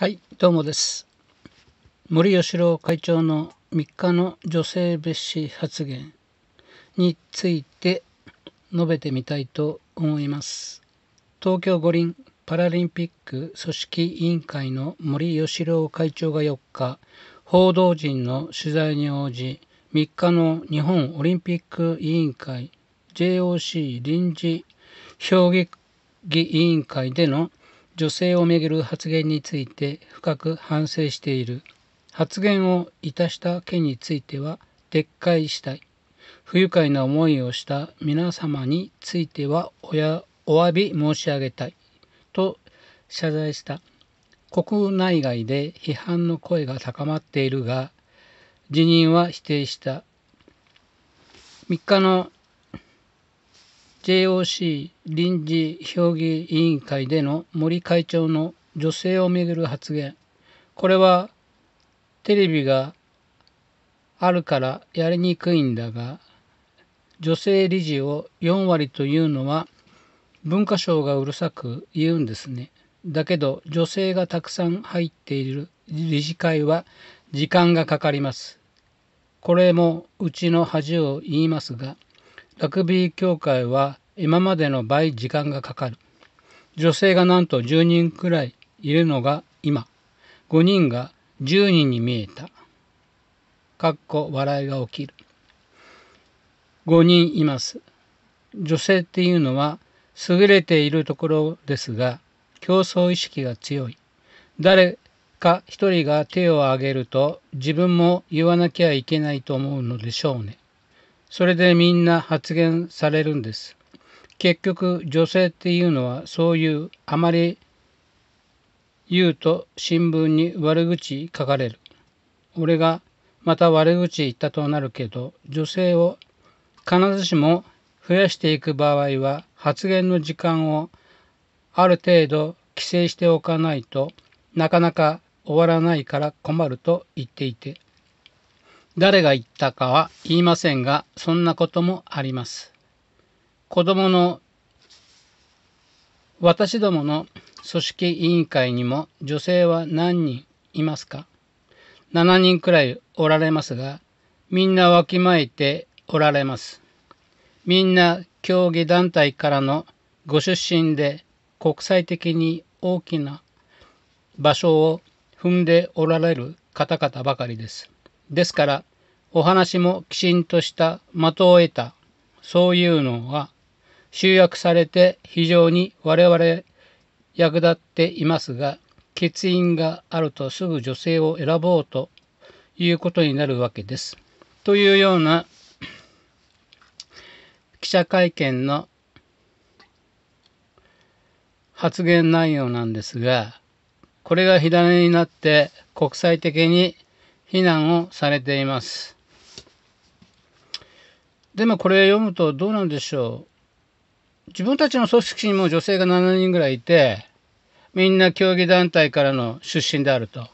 はい、どうもです。森喜朗会長の3日の女性蔑視発言について述べてみたいと思います。東京五輪パラリンピック組織委員会の森喜朗会長が4日、報道陣の取材に応じ、3日の日本オリンピック委員会 JOC 臨時評議委員会での女性をめぐる発言について深く反省している。発言をいたした件については撤回したい。不愉快な思いをした皆様についてはおやお詫び申し上げたい。と謝罪した。国内外で批判の声が高まっているが、辞任は否定した。3日の JOC 臨時評議委員会での森会長の女性をめぐる発言これはテレビがあるからやりにくいんだが女性理事を4割というのは文化省がうるさく言うんですねだけど女性がたくさん入っている理事会は時間がかかりますこれもうちの恥を言いますがラグビー協会は今までの倍時間がかかる。女性がなんと10人くらいいるのが今、5人が10人に見えた。かっこ笑いが起きる。5人います。女性っていうのは優れているところですが、競争意識が強い。誰か一人が手を挙げると自分も言わなきゃいけないと思うのでしょうね。それでみんな発言されるんです。結局女性っていうのはそういうあまり言うと新聞に悪口書かれる。俺がまた悪口言ったとなるけど女性を必ずしも増やしていく場合は発言の時間をある程度規制しておかないとなかなか終わらないから困ると言っていて誰が言ったかは言いませんが、そんなこともあります。子供の、私どもの組織委員会にも女性は何人いますか ?7 人くらいおられますが、みんなわきまえておられます。みんな競技団体からのご出身で国際的に大きな場所を踏んでおられる方々ばかりです。ですから、お話もきちんとした的を得た、そういうのが集約されて非常に我々役立っていますが、欠員があるとすぐ女性を選ぼうということになるわけです。というような記者会見の発言内容なんですが、これが火種になって国際的に非難をされています。でもこれ読むとどうなんでしょう。自分たちの組織にも女性が7人ぐらいいて、みんな競技団体からの出身であると。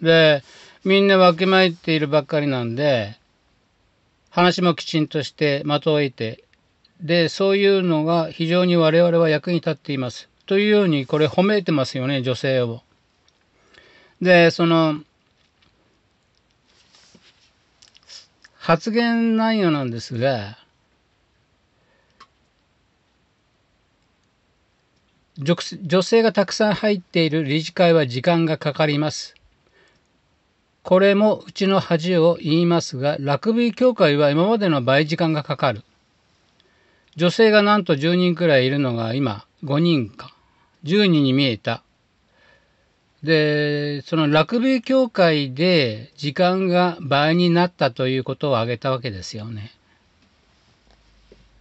で、みんなわきまえているばっかりなんで、話もきちんとして的を置いて、で、そういうのが非常に我々は役に立っています。というように、これ褒めてますよね、女性を。で、その、発言内容なんですが、女性がたくさん入っている理事会は時間がかかります。これもうちの恥を言いますが、ラグビー協会は今までの倍時間がかかる。女性がなんと10人くらいいるのが今5人か。10人に見えた。で、そのラグビー協会で時間が倍になったということを挙げたわけですよね。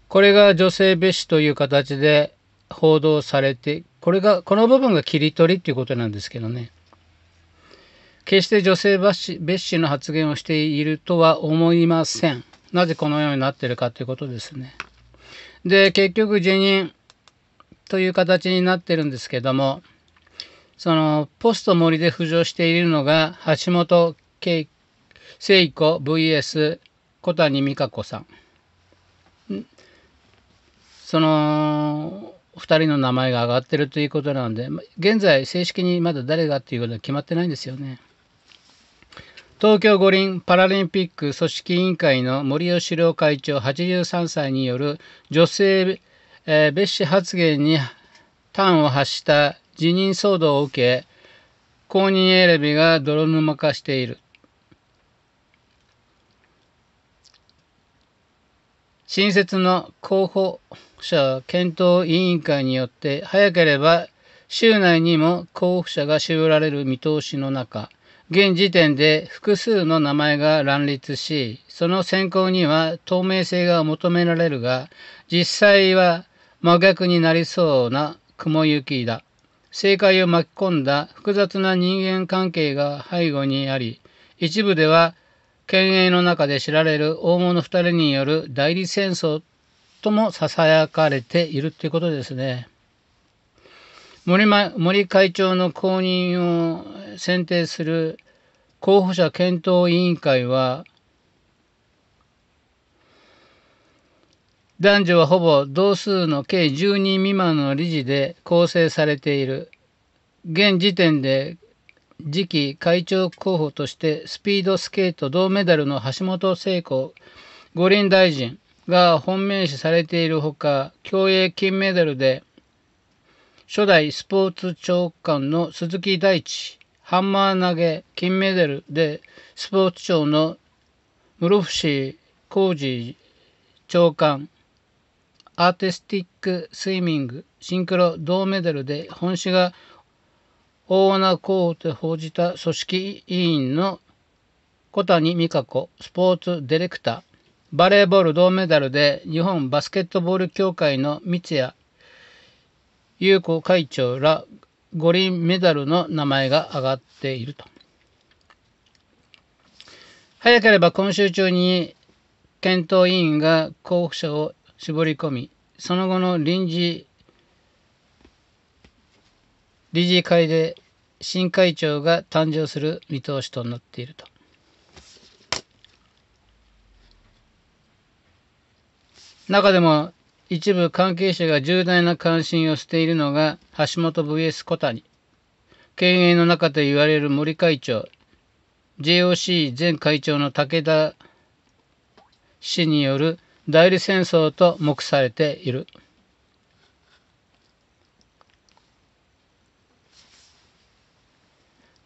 これが女性蔑視という形で報道されて、これが、この部分が切り取りっていうことなんですけどね。決して女性蔑視の発言をしているとは思いません。なぜこのようになってるかということですね。で、結局辞任という形になってるんですけども、その、ポスト森で浮上しているのが、橋本聖子 VS 小谷美香子さん。その、2人の名前が上がってるということなんで、現在正式にまだ誰がっていうことは決まってないんですよね。東京五輪パラリンピック組織委員会の森喜朗会長83歳による女性、え蔑視発言に端を発した辞任騒動を受け、認エ選びが泥沼化している。新設の候補者検討委員会によって早ければ週内にも候補者が絞られる見通しの中、現時点で複数の名前が乱立し、その選考には透明性が求められるが、実際は真逆になりそうな雲行きだ。政界を巻き込んだ複雑な人間関係が背後にあり、一部では、県営の中で知られる大物二人による代理戦争とも囁かれているということですね。森森会長の後任を選定する候補者検討委員会は、男女はほぼ同数の計10人未満の理事で構成されている。現時点で次期会長候補としてスピードスケート銅メダルの橋本聖子五輪大臣が本命視されているほか、競泳金メダルで初代スポーツ長官の鈴木大地、ハンマー投げ金メダルでスポーツ庁の室伏浩二長官アーティスティックスイミングシンクロ銅メダルで本市が大穴候補と報じた組織委員の小谷美香子スポーツディレクターバレーボール銅メダルで日本バスケットボール協会の三谷優子会長ら五輪メダルの名前が挙がっていると。早ければ今週中に検討委員が候補者を絞り込み、その後の臨時理事会で新会長が誕生する見通しとなっていると。中でも一部関係者が重大な関心をしているのが橋本 VS 小谷。経営の中と言われる森会長、JOC 前会長の武田氏による代理戦争と目されている。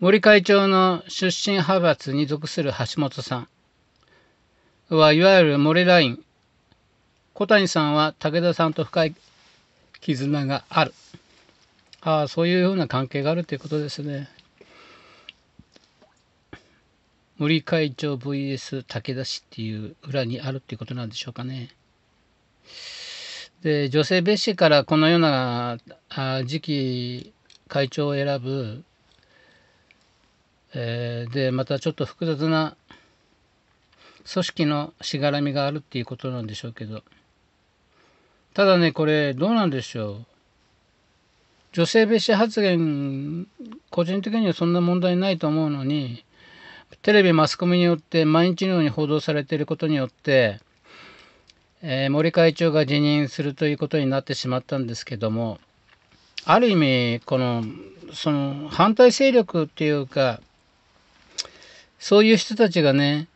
森会長の出身派閥に属する橋本さんはいわゆる森ライン。小谷さんは武田さんと深い絆がある。ああ、そういうような関係があるということですね。森会長 VS 武田氏っていう裏にあるっていうことなんでしょうかね。で、女性蔑視からこのような次期会長を選ぶ、えー、で、またちょっと複雑な組織のしがらみがあるっていうことなんでしょうけど、ただね、これどうなんでしょう。女性蔑視発言、個人的にはそんな問題ないと思うのに、テレビ、マスコミによって毎日のように報道されていることによって、えー、森会長が辞任するということになってしまったんですけども、ある意味、この、その反対勢力っていうか、そういう人たちがね、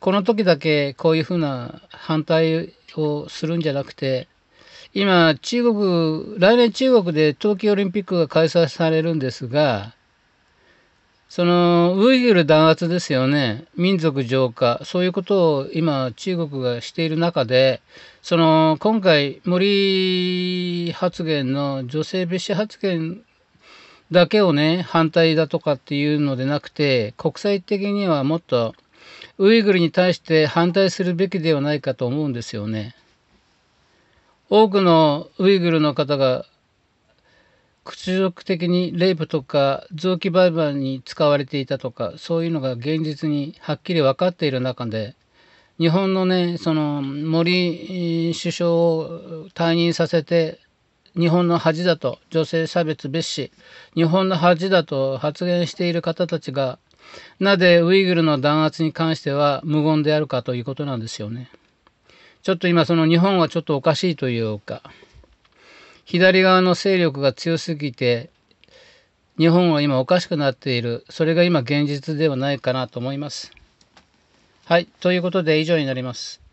この時だけこういうふうな反対をするんじゃなくて、今、中国、来年中国で冬季オリンピックが開催されるんですが、そのウイグル弾圧ですよね、民族浄化、そういうことを今、中国がしている中で、その今回、森発言の女性蔑視発言だけをね、反対だとかっていうのでなくて、国際的にはもっとウイグルに対して反対するべきではないかと思うんですよね。多くのウイグルの方が屈辱的にレイプとか臓器売買に使われていたとかそういうのが現実にはっきり分かっている中で日本のねその森首相を退任させて日本の恥だと女性差別蔑視日本の恥だと発言している方たちがなぜウイグルの弾圧に関しては無言であるかということなんですよね。ちょっと今その日本はちょっとおかしいというか左側の勢力が強すぎて、日本は今おかしくなっている。それが今現実ではないかなと思います。はい。ということで以上になります。